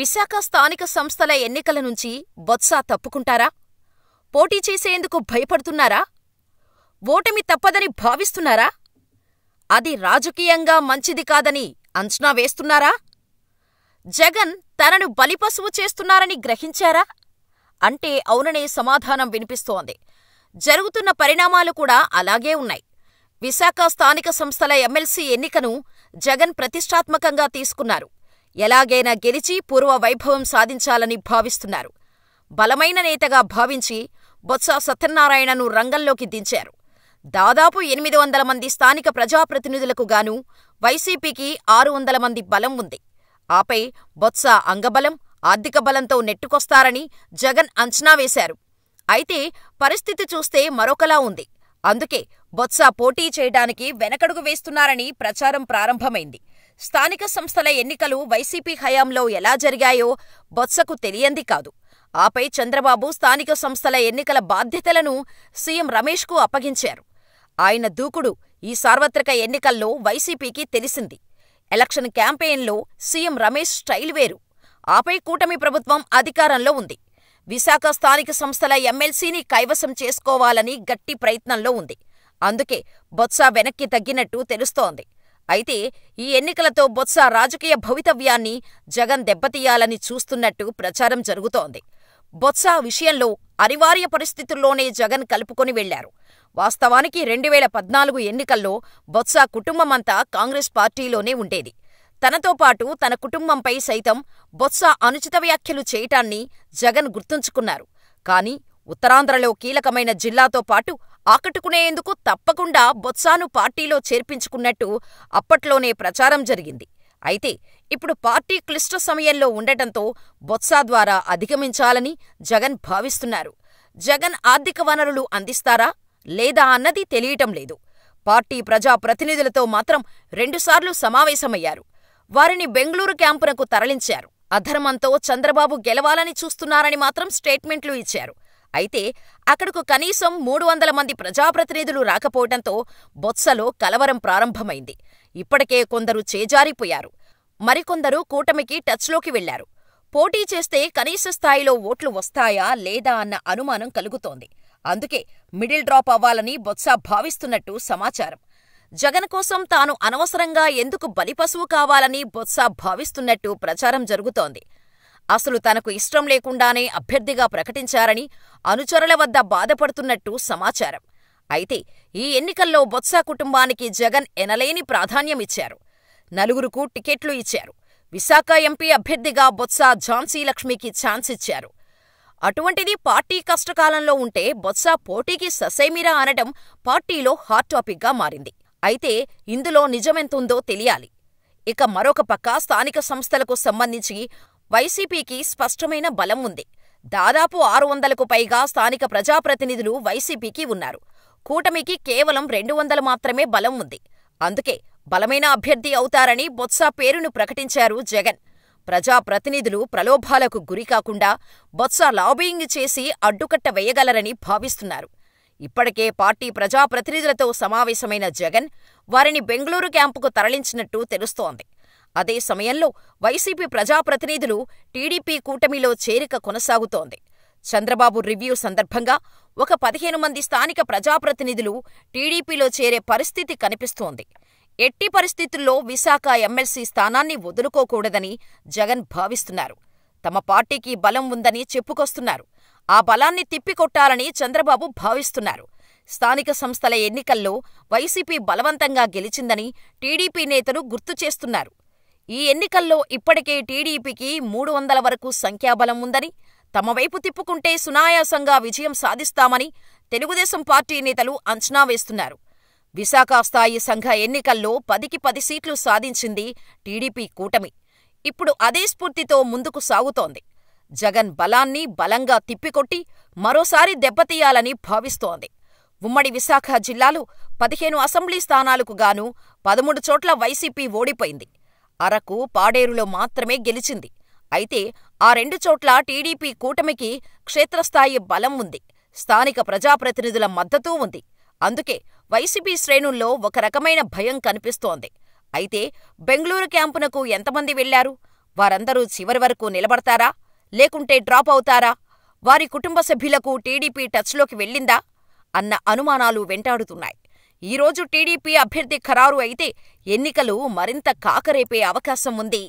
విశాఖ స్థానిక సంస్థల ఎన్నికల నుంచి బొత్స తప్పుకుంటారా పోటీ చేసేందుకు భయపడుతున్నారా ఓటమి తప్పదని భావిస్తున్నారా అది రాజకీయంగా మంచిది కాదని అంచనా వేస్తున్నారా జగన్ తనను బలిపశువు చేస్తున్నారని గ్రహించారా అంటే అవుననే సమాధానం వినిపిస్తోంది జరుగుతున్న పరిణామాలు కూడా అలాగే ఉన్నాయి విశాఖ స్థానిక సంస్థల ఎమ్మెల్సీ ఎన్నికను జగన్ ప్రతిష్టాత్మకంగా తీసుకున్నారు ఎలాగైనా గెలిచి పూర్వ వైభవం సాధించాలని భావిస్తున్నారు బలమైన నేతగా భావించి బొత్స సత్యనారాయణను రంగంలోకి దించారు దాదాపు ఎనిమిది వందల మంది స్థానిక ప్రజాప్రతినిధులకు గాను వైసీపీకి ఆరు వందల మంది బలం ఉంది ఆపై బొత్స అంగబలం ఆర్థిక బలంతో నెట్టుకొస్తారని జగన్ అంచనా వేశారు అయితే పరిస్థితి చూస్తే మరొకలా ఉంది అందుకే బొత్స పోటీ చేయడానికి వెనకడుగు వేస్తున్నారని ప్రచారం ప్రారంభమైంది స్థానిక సంస్థల ఎన్నికలు వైసీపీ హయాంలో ఎలా జరిగాయో బొత్సకు తెలియంది కాదు ఆపై చంద్రబాబు స్థానిక సంస్థల ఎన్నికల బాధ్యతలను సీఎం రమేష్కు అప్పగించారు ఆయన దూకుడు ఈ సార్వత్రిక ఎన్నికల్లో వైసీపీకి తెలిసింది ఎలక్షన్ క్యాంపెయిన్లో సీఎం రమేష్ స్టైల్ వేరు ఆపై కూటమి ప్రభుత్వం అధికారంలో ఉంది విశాఖ స్థానిక సంస్థల ఎమ్మెల్సీని కైవసం చేసుకోవాలని గట్టి ప్రయత్నంలో ఉంది అందుకే బొత్స వెనక్కి తగ్గినట్టు తెలుస్తోంది అయితే ఈ ఎన్నికలతో బొత్స రాజకీయ భవితవ్యాన్ని జగన్ దెబ్బతీయాలని చూస్తున్నట్టు ప్రచారం జరుగుతోంది బొత్స విషయంలో అనివార్య పరిస్థితుల్లోనే జగన్ కలుపుకొని వెళ్లారు వాస్తవానికి రెండువేల పద్నాలుగు ఎన్నికల్లో బొత్స కుటుంబమంతా కాంగ్రెస్ పార్టీలోనే ఉండేది తనతో పాటు తన కుటుంబంపై సైతం బొత్స అనుచిత వ్యాఖ్యలు చేయటాన్ని జగన్ గుర్తుంచుకున్నారు కాని ఉత్తరాంధ్రలో కీలకమైన జిల్లాతో పాటు ఆకట్టుకునేందుకు తప్పకుండా బొత్సాను పార్టీలో చేర్పించుకున్నట్టు అప్పట్లోనే ప్రచారం జరిగింది అయితే ఇప్పుడు పార్టీ క్లిష్ట సమయంలో ఉండటంతో బొత్సా ద్వారా అధిగమించాలని జగన్ భావిస్తున్నారు జగన్ ఆర్థిక వనరులు అందిస్తారా లేదా అన్నది తెలియటం లేదు పార్టీ ప్రజాప్రతినిధులతో మాత్రం రెండుసార్లు సమావేశమయ్యారు వారిని బెంగళూరు క్యాంపునకు తరలించారు అధర్మంతో చంద్రబాబు గెలవాలని చూస్తున్నారని మాత్రం స్టేట్మెంట్లు ఇచ్చారు అయితే అక్కడకు కనీసం మూడు వందల మంది ప్రజాప్రతినిధులు రాకపోవటంతో బొత్సలో కలవరం ప్రారంభమైంది ఇప్పటికే కొందరు చేజారిపోయారు మరికొందరు కూటమికి టచ్లోకి వెళ్లారు పోటీ చేస్తే కనీస స్థాయిలో ఓట్లు వస్తాయా లేదా అన్న అనుమానం కలుగుతోంది అందుకే మిడిల్ డ్రాప్ అవ్వాలని బొత్స భావిస్తున్నట్టు సమాచారం జగన్ కోసం తాను అనవసరంగా ఎందుకు బలిపశువు కావాలని బొత్స భావిస్తున్నట్టు ప్రచారం జరుగుతోంది అసలు తనకు ఇష్టం లేకుండానే అభ్యర్థిగా ప్రకటించారని అనుచరుల వద్ద బాధపడుతున్నట్టు సమాచారం అయితే ఈ ఎన్నికల్లో బొత్స కుటుంబానికి జగన్ ఎనలేని ప్రాధాన్యమిచ్చారు నలుగురుకు టికెట్లు ఇచ్చారు విశాఖ ఎంపీ అభ్యర్థిగా బొత్స ఝాన్సీ లక్ష్మికి ఛాన్స్ ఇచ్చారు అటువంటిది పార్టీ కష్టకాలంలో ఉంటే బొత్స పోటీకి ససేమిరా అనడం పార్టీలో హాట్ టాపిక్గా మారింది అయితే ఇందులో నిజమెంతుందో తెలియాలి ఇక మరొక పక్క స్థానిక సంస్థలకు సంబంధించి వైసీపీకి స్పష్టమైన బలం ఉంది దాదాపు ఆరు వందలకు పైగా స్థానిక ప్రజాప్రతినిధులు వైసీపీకి ఉన్నారు కూటమికి కేవలం రెండు వందలు మాత్రమే బలం ఉంది అందుకే బలమైన అభ్యర్థి అవుతారని బొత్స పేరును ప్రకటించారు జగన్ ప్రజాప్రతినిధులు ప్రలోభాలకు గురికాకుండా బొత్స లాబియింగ్ చేసి అడ్డుకట్ట వేయగలరని భావిస్తున్నారు ఇప్పటికే పార్టీ ప్రజాప్రతినిధులతో సమావేశమైన జగన్ వారిని బెంగళూరు క్యాంపుకు తరలించినట్టు తెలుస్తోంది అదే సమయంలో వైసీపీ ప్రజాప్రతినిధులు టీడీపీ కూటమిలో చేరిక కొనసాగుతోంది చంద్రబాబు రివ్యూ సందర్భంగా ఒక పదిహేను మంది స్థానిక ప్రజాప్రతినిధులు టీడీపీలో చేరే పరిస్థితి కనిపిస్తోంది ఎట్టి పరిస్థితుల్లో విశాఖ ఎమ్మెల్సీ స్థానాన్ని వదులుకోకూడదని జగన్ భావిస్తున్నారు తమ పార్టీకి బలం ఉందని చెప్పుకొస్తున్నారు ఆ బలాన్ని తిప్పికొట్టాలని చంద్రబాబు భావిస్తున్నారు స్థానిక సంస్థల ఎన్నికల్లో వైసీపీ బలవంతంగా గెలిచిందని టీడీపీ నేతలు గుర్తు చేస్తున్నారు ఈ ఎన్నికల్లో ఇప్పటికే టీడీపీకి మూడు వందల వరకు సంఖ్యాబలం ఉందని తమ వైపు తిప్పుకుంటే సునాయాసంగా విజయం సాధిస్తామని తెలుగుదేశం పార్టీ నేతలు అంచనా వేస్తున్నారు విశాఖ స్థాయి సంఘ ఎన్నికల్లో పదికి పది సీట్లు సాధించింది టీడీపీ కూటమి ఇప్పుడు అదే స్ఫూర్తితో ముందుకు సాగుతోంది జగన్ బలాన్ని బలంగా తిప్పికొట్టి మరోసారి దెబ్బతీయాలని భావిస్తోంది ఉమ్మడి విశాఖ జిల్లాలు పదిహేను అసెంబ్లీ స్థానాలకు గాను పదమూడు చోట్ల వైసీపీ ఓడిపోయింది అరకు పాడేరులో మాత్రమే గెలిచింది అయితే ఆ రెండు చోట్ల టీడీపీ కూటమికి క్షేత్రస్థాయి బలం ఉంది స్థానిక ప్రజాప్రతినిధుల మద్దతూ ఉంది అందుకే వైసీపీ శ్రేణుల్లో ఒక రకమైన భయం కనిపిస్తోంది అయితే బెంగళూరు క్యాంపునకు ఎంతమంది వెళ్లారు వారందరూ చివరి వరకు నిలబడతారా లేకుంటే డ్రాప్ అవుతారా వారి కుటుంబ సభ్యులకు టీడీపీ టచ్లోకి వెళ్ళిందా అన్న అనుమానాలు వెంటాడుతున్నాయి ఈరోజు టీడీపీ అభ్యర్థి ఖరారు అయితే ఎన్నికలు మరింత కాకరేపే అవకాశం ఉంది.